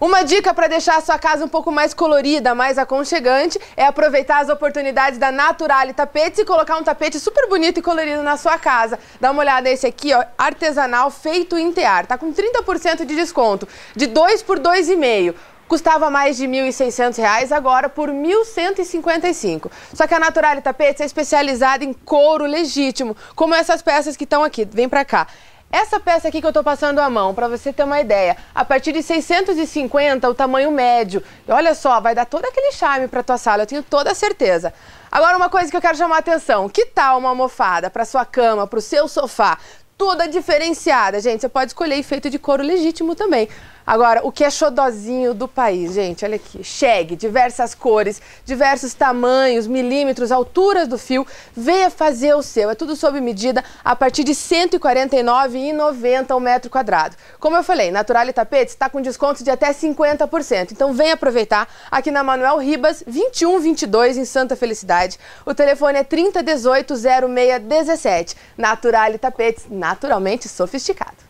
Uma dica para deixar a sua casa um pouco mais colorida, mais aconchegante, é aproveitar as oportunidades da Naturale Tapetes e colocar um tapete super bonito e colorido na sua casa. Dá uma olhada nesse aqui, ó, artesanal feito em tear. Tá com 30% de desconto, de 2 por 2,5 custava mais de R$ 1.600, agora por R$ 1.155. Só que a Naturale Tapetes é especializada em couro legítimo, como essas peças que estão aqui. Vem para cá. Essa peça aqui que eu estou passando a mão, para você ter uma ideia, a partir de 650 o tamanho médio. Olha só, vai dar todo aquele charme para tua sala, eu tenho toda a certeza. Agora uma coisa que eu quero chamar a atenção, que tal uma almofada para sua cama, para o seu sofá? Toda diferenciada, gente, você pode escolher efeito feito de couro legítimo também. Agora, o que é xodozinho do país, gente? Olha aqui. Chegue, diversas cores, diversos tamanhos, milímetros, alturas do fio. Venha fazer o seu. É tudo sob medida a partir de R$ 149,90 o metro quadrado. Como eu falei, Natural e Tapetes está com desconto de até 50%. Então venha aproveitar aqui na Manuel Ribas 2122 em Santa Felicidade. O telefone é 3018 0617. Natural e Tapetes, naturalmente sofisticado.